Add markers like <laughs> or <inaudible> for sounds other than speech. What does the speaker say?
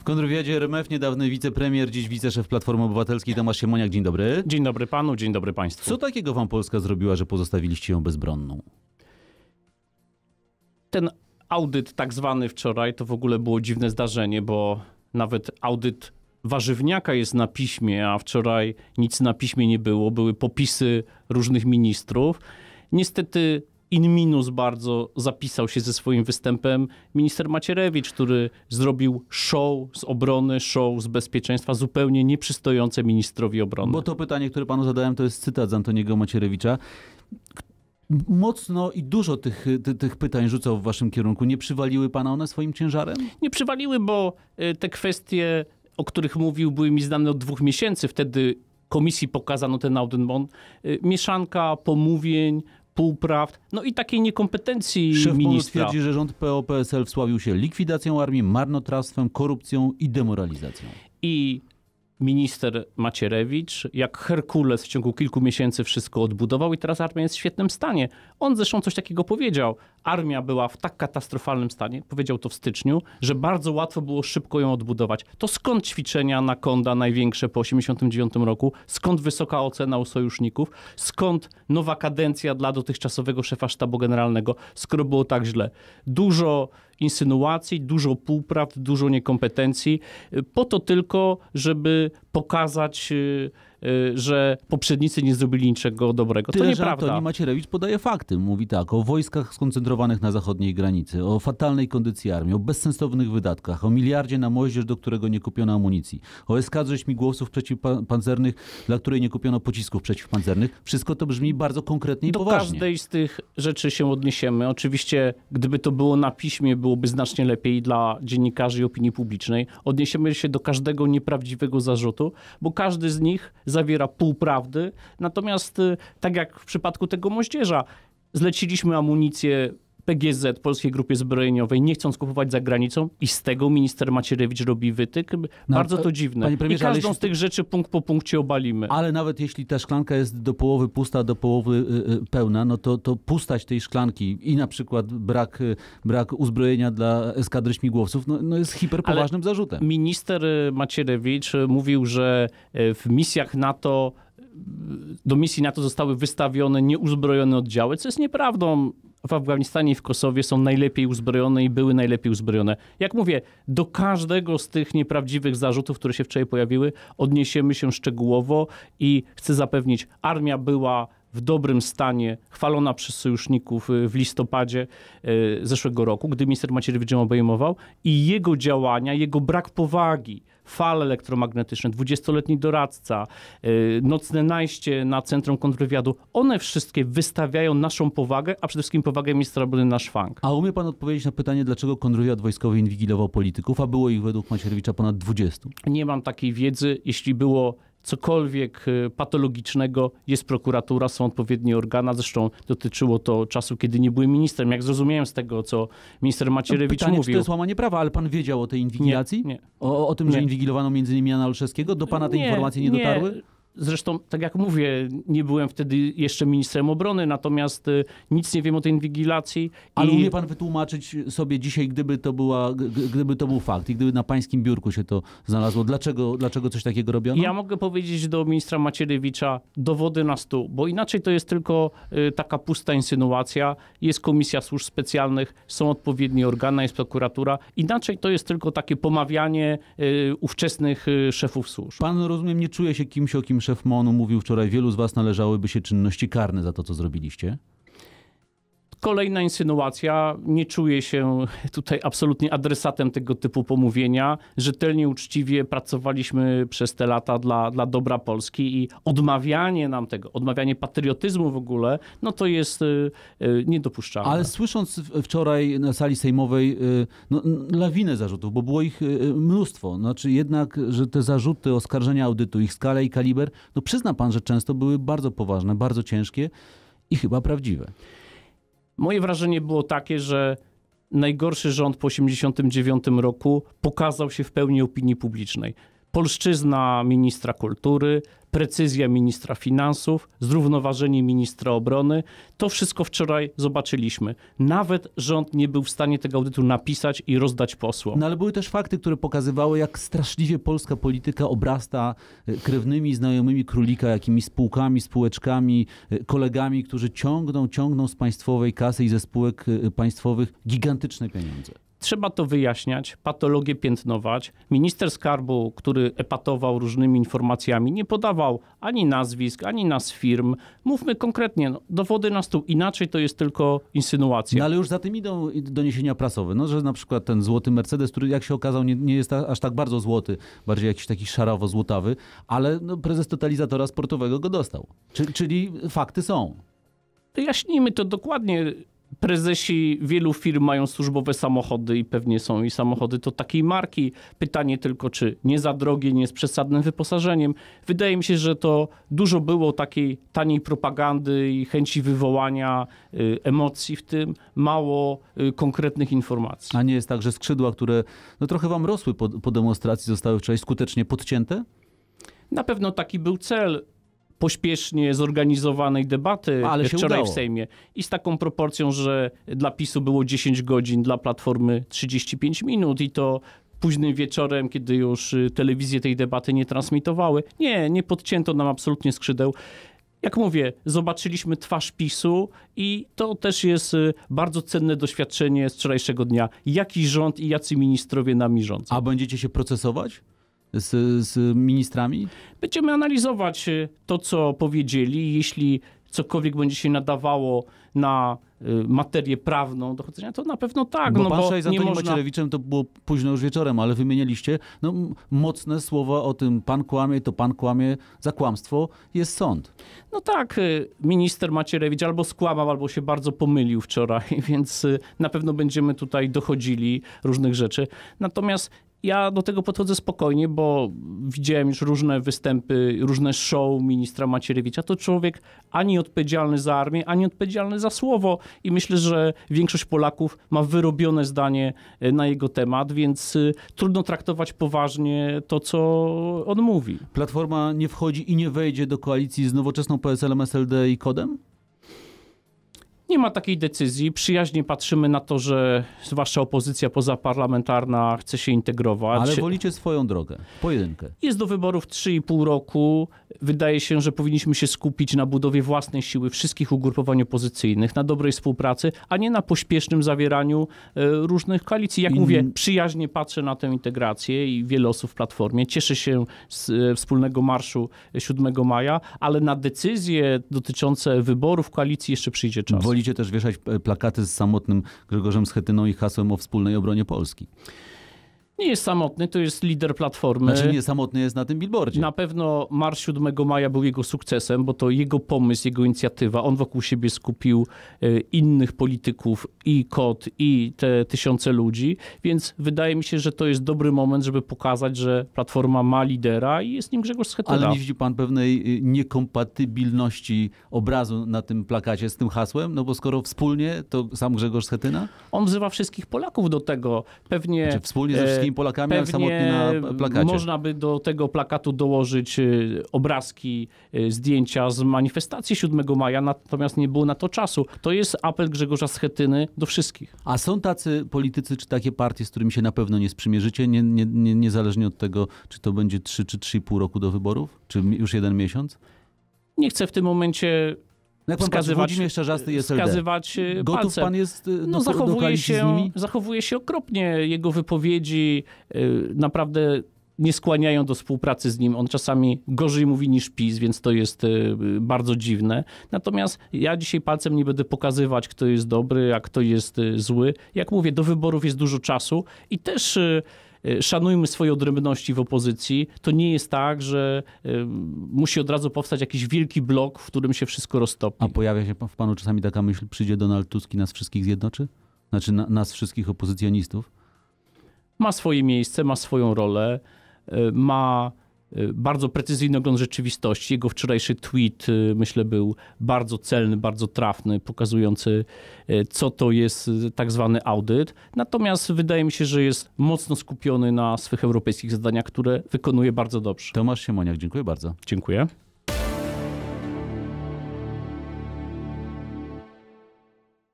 W kontrwywiadzie RMF niedawny wicepremier, dziś wiceszef Platformy Obywatelskiej Tomasz Siemoniak. Dzień dobry. Dzień dobry panu, dzień dobry państwu. Co takiego wam Polska zrobiła, że pozostawiliście ją bezbronną? Ten audyt tak zwany wczoraj to w ogóle było dziwne zdarzenie, bo nawet audyt warzywniaka jest na piśmie, a wczoraj nic na piśmie nie było, były popisy różnych ministrów. Niestety in minus bardzo zapisał się ze swoim występem minister Macierewicz, który zrobił show z obrony, show z bezpieczeństwa zupełnie nieprzystojące ministrowi obrony. Bo to pytanie, które panu zadałem, to jest cytat z Antoniego Macierewicza mocno i dużo tych, ty, tych pytań rzucał w waszym kierunku. Nie przywaliły pana one swoim ciężarem? Nie przywaliły, bo y, te kwestie, o których mówił, były mi znane od dwóch miesięcy. Wtedy komisji pokazano ten Audenbon. Y, mieszanka pomówień, półprawd, no i takiej niekompetencji Szef ministra. twierdzi, że rząd PO-PSL wsławił się likwidacją armii, marnotrawstwem, korupcją i demoralizacją. I minister Macierewicz, jak Herkules w ciągu kilku miesięcy wszystko odbudował i teraz armia jest w świetnym stanie. On zresztą coś takiego powiedział. Armia była w tak katastrofalnym stanie, powiedział to w styczniu, że bardzo łatwo było szybko ją odbudować. To skąd ćwiczenia na Konda największe po 1989 roku? Skąd wysoka ocena u sojuszników? Skąd nowa kadencja dla dotychczasowego szefa sztabu generalnego, skoro było tak źle? Dużo insynuacji, dużo półprawd, dużo niekompetencji, y, po to tylko, żeby pokazać, y, y, że poprzednicy nie zrobili niczego dobrego. Tyle, to nieprawda. Że Antoni Macierewicz podaje fakty. Mówi tak, o wojskach skoncentrowanych na zachodniej granicy, o fatalnej kondycji armii, o bezsensownych wydatkach, o miliardzie na moździerz, do którego nie kupiono amunicji, o eskadrze śmigłowców przeciwpancernych, dla której nie kupiono pocisków przeciwpancernych. Wszystko to brzmi bardzo konkretnie i do poważnie. Do każdej z tych rzeczy się odniesiemy. Oczywiście, gdyby to było na piśmie, byłoby znacznie lepiej dla dziennikarzy i opinii publicznej. Odniesiemy się do każdego nieprawdziwego zarzutu, bo każdy z nich zawiera półprawdy. Natomiast y, tak jak w przypadku tego moździerza, zleciliśmy amunicję PGZ, Polskiej Grupie Zbrojeniowej, nie chcąc kupować za granicą i z tego minister Macierewicz robi wytyk? No, Bardzo to dziwne. Panie premierze, I każdą z tych rzeczy punkt po punkcie obalimy. Ale nawet jeśli ta szklanka jest do połowy pusta, do połowy y, y, pełna, no to, to pustać tej szklanki i na przykład brak, y, brak uzbrojenia dla eskadry śmigłowców no, no jest hiperpoważnym Ale zarzutem. Minister Macierewicz mówił, że w misjach NATO do misji NATO zostały wystawione nieuzbrojone oddziały, co jest nieprawdą w Afganistanie i w Kosowie są najlepiej uzbrojone i były najlepiej uzbrojone. Jak mówię, do każdego z tych nieprawdziwych zarzutów, które się wczoraj pojawiły, odniesiemy się szczegółowo i chcę zapewnić, armia była w dobrym stanie, chwalona przez sojuszników y, w listopadzie y, zeszłego roku, gdy minister Macierewicz ją obejmował i jego działania, jego brak powagi fale elektromagnetyczne, 20-letni doradca, y, nocne najście na Centrum Kontrwywiadu, one wszystkie wystawiają naszą powagę, a przede wszystkim powagę ministra obrony na szwank. A umie pan odpowiedzieć na pytanie, dlaczego kontrwywiad wojskowy inwigilował polityków, a było ich według Macierewicza ponad 20? Nie mam takiej wiedzy. Jeśli było cokolwiek y, patologicznego jest prokuratura, są odpowiednie organa. Zresztą dotyczyło to czasu, kiedy nie byłem ministrem. Jak zrozumiałem z tego, co minister Macierewicz Pytanie, mówił. Czy to jest łamanie prawa, ale pan wiedział o tej inwigilacji? Nie. nie. O, o, tym, nie. że inwigilowano między innymi Jana Olszewskiego? Do pana te nie, informacje nie dotarły? Zresztą, tak jak mówię, nie byłem wtedy jeszcze ministrem obrony, natomiast y, nic nie wiem o tej inwigilacji. Ale umie pan wytłumaczyć sobie dzisiaj, gdyby to, była, gdyby to był fakt i gdyby na pańskim biurku się to znalazło, dlaczego, dlaczego coś takiego robiono? Ja mogę powiedzieć do ministra Macierewicza dowody na stół, bo inaczej to jest tylko y, taka pusta insynuacja. Jest Komisja Służb Specjalnych, są odpowiednie organa, jest prokuratura. Inaczej to jest tylko takie pomawianie y, ówczesnych szefów służb. Pan, rozumiem, nie czuje się kimś, o kim szef MONU mówił wczoraj, wielu z was należałyby się czynności karne za to, co zrobiliście kolejna insynuacja. Nie czuję się tutaj absolutnie adresatem tego typu pomówienia. Rzetelnie, uczciwie pracowaliśmy przez te lata dla, dla dobra Polski i odmawianie nam tego, odmawianie patriotyzmu w ogóle, no to jest y, y, niedopuszczalne. Ale słysząc wczoraj na sali sejmowej y, no, lawinę zarzutów, bo było ich mnóstwo, znaczy jednak, że te zarzuty, oskarżenia audytu, ich skala i kaliber, no przyzna pan, że często były bardzo poważne, bardzo ciężkie i chyba prawdziwe. Moje wrażenie było takie, że najgorszy rząd po 1989 roku pokazał się w pełni opinii publicznej polszczyzna ministra kultury, precyzja ministra finansów, zrównoważenie ministra obrony. To wszystko wczoraj zobaczyliśmy. Nawet rząd nie był w stanie tego audytu napisać i rozdać posłom. No ale były też fakty, które pokazywały, jak straszliwie polska polityka obrasta e, krewnymi, znajomymi królika, jakimiś spółkami, spółeczkami, e, kolegami, którzy ciągną, ciągną z państwowej kasy i ze spółek e, państwowych gigantyczne pieniądze. Trzeba to wyjaśniać, patologię piętnować. Minister skarbu, który epatował różnymi informacjami, nie podawał ani nazwisk, ani nazw firm. Mówmy konkretnie, no, dowody na stół. Inaczej to jest tylko insynuacja. No ale już za tym idą doniesienia prasowe. No, że na przykład ten złoty Mercedes, który jak się okazał nie, nie jest aż tak bardzo złoty, bardziej jakiś taki szarowo złotawy ale no, prezes totalizatora sportowego go dostał. Czyli, czyli fakty są. Wyjaśnijmy to dokładnie prezesi wielu firm mają służbowe samochody i pewnie są i samochody to takiej marki. Pytanie tylko, czy nie za drogie, nie z przesadnym wyposażeniem. Wydaje mi się, że to dużo było takiej taniej propagandy i chęci wywołania y, emocji w tym, mało y, konkretnych informacji. A nie jest tak, że skrzydła, które no trochę wam rosły po, po demonstracji, zostały wczoraj skutecznie podcięte? Na pewno taki był cel pośpiesznie zorganizowanej debaty no, Ale wczoraj w Sejmie i z taką proporcją, że dla PiSu było 10 godzin, dla Platformy 35 minut i to późnym wieczorem, kiedy już y, telewizje tej debaty nie transmitowały. Nie, nie podcięto nam absolutnie skrzydeł jak mówię, zobaczyliśmy twarz PiSu i to też jest y, bardzo cenne doświadczenie z wczorajszego dnia. Jaki rząd i jacy ministrowie nami rządzą. A będziecie się procesować? z, z ministrami? Będziemy analizować e, to, co powiedzieli. Jeśli cokolwiek będzie się nadawało na e, materię prawną dochodzenia, to na pewno tak. Bo no, pan bo z Antonim można... Macierewiczem to było późno już wieczorem, ale wymienialiście no, mocne słowa o tym, pan kłamie, to pan kłamie, za kłamstwo jest sąd. No tak, e, minister Macierewicz albo skłamał, albo się bardzo pomylił wczoraj, <laughs> więc na pewno będziemy tutaj dochodzili różnych rzeczy. Natomiast ja do tego podchodzę spokojnie, bo widziałem już różne występy, różne show ministra Macierewicza. To człowiek ani odpowiedzialny za armię, ani odpowiedzialny za słowo. I myślę, że większość Polaków ma wyrobione zdanie e, na jego temat, więc e, trudno traktować poważnie to, co on mówi. Platforma nie wchodzi i nie wejdzie do koalicji z nowoczesną PSL-em, SLD i Kodem? Nie ma takiej decyzji. Przyjaźnie patrzymy na to, że zwłaszcza opozycja pozaparlamentarna chce się integrować. Ale wolicie swoją drogę, pojedynkę. Jest do wyborów 3,5 roku. Wydaje się, że powinniśmy się skupić na budowie własnej siły wszystkich ugrupowań opozycyjnych, na dobrej współpracy, a nie na pośpiesznym zawieraniu e, różnych koalicji. Jak In... mówię, przyjaźnie patrzę na tę integrację i wiele osób w Platformie cieszy się z e, wspólnego marszu 7 maja, ale na decyzje dotyczące wyborów koalicji jeszcze przyjdzie czas. Woli wolicie też wieszać e, plakaty z samotnym Grzegorzem Schetyną i hasłem o wspólnej obronie Polski. Nie jest samotny, to jest lider platformy. Znaczy nie samotny jest na tym billboardzie. Na pewno marsz 7 maja był jego sukcesem, bo to jego pomysł, jego inicjatywa. On wokół siebie skupił e, innych polityków i KOT, i te tysiące ludzi, więc wydaje mi się, że to jest dobry moment, żeby pokazać, że Platforma ma lidera i jest nim Grzegorz Schetyna. Ale nie widzi pan pewnej y, niekompatybilności obrazu na tym plakacie z tym hasłem? No bo skoro wspólnie, to sam Grzegorz Schetyna? On wzywa wszystkich Polaków do tego. Pewnie... Znaczy wspólnie ze e, wszystkimi innymi Polakami, ale samotnie na plakacie. Można by do tego plakatu dołożyć y, obrazki, y, zdjęcia z manifestacji 7 maja, natomiast nie było na to czasu. To jest apel Grzegorza Schetyny do wszystkich. A są tacy politycy czy takie partie, z którymi się na pewno nie sprzymierzycie, nie, nie, nie, niezależnie od tego, czy to będzie 3 czy 3,5 roku do wyborów, czy już jeden miesiąc? Nie chcę w tym momencie no jak pan wskazywać, patrzy, jeszcze raz jest wskazywać e, Gotów pan jest e, no, do, no, zachowuje do się, Zachowuje się okropnie. Jego wypowiedzi e, naprawdę nie skłaniają do współpracy z nim. On czasami gorzej mówi niż PiS, więc to jest bardzo dziwne. Natomiast ja dzisiaj palcem nie będę pokazywać, kto jest dobry, a kto jest zły. Jak mówię, do wyborów jest dużo czasu i też Y, szanujmy swoje odrębności w opozycji. To nie jest tak, że y, musi od razu powstać jakiś wielki blok, w którym się wszystko roztopi. A pojawia się w panu czasami taka myśl, przyjdzie Donald Tusk i nas wszystkich zjednoczy? Znaczy na, nas wszystkich opozycjonistów? Ma swoje miejsce, ma swoją rolę, y, ma Y, bardzo precyzyjny ogląd rzeczywistości. Jego wczorajszy tweet, y, myślę, był bardzo celny, bardzo trafny, pokazujący, y, co to jest tak zwany audyt. Natomiast wydaje mi się, że jest mocno skupiony na swych europejskich zadaniach, które wykonuje bardzo dobrze. Tomasz Siemoniak, dziękuję bardzo. Dziękuję.